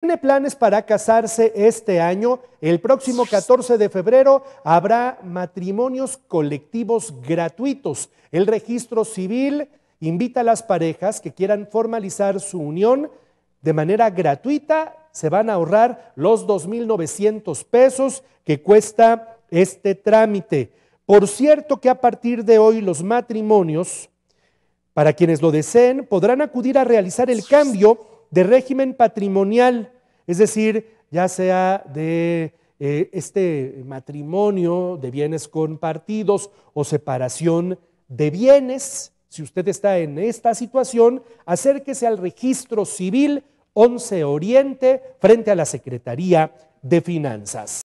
tiene planes para casarse este año, el próximo 14 de febrero habrá matrimonios colectivos gratuitos. El registro civil invita a las parejas que quieran formalizar su unión de manera gratuita. Se van a ahorrar los 2.900 pesos que cuesta este trámite. Por cierto que a partir de hoy los matrimonios, para quienes lo deseen, podrán acudir a realizar el cambio de régimen patrimonial, es decir, ya sea de eh, este matrimonio de bienes compartidos o separación de bienes. Si usted está en esta situación, acérquese al registro civil 11 Oriente frente a la Secretaría de Finanzas.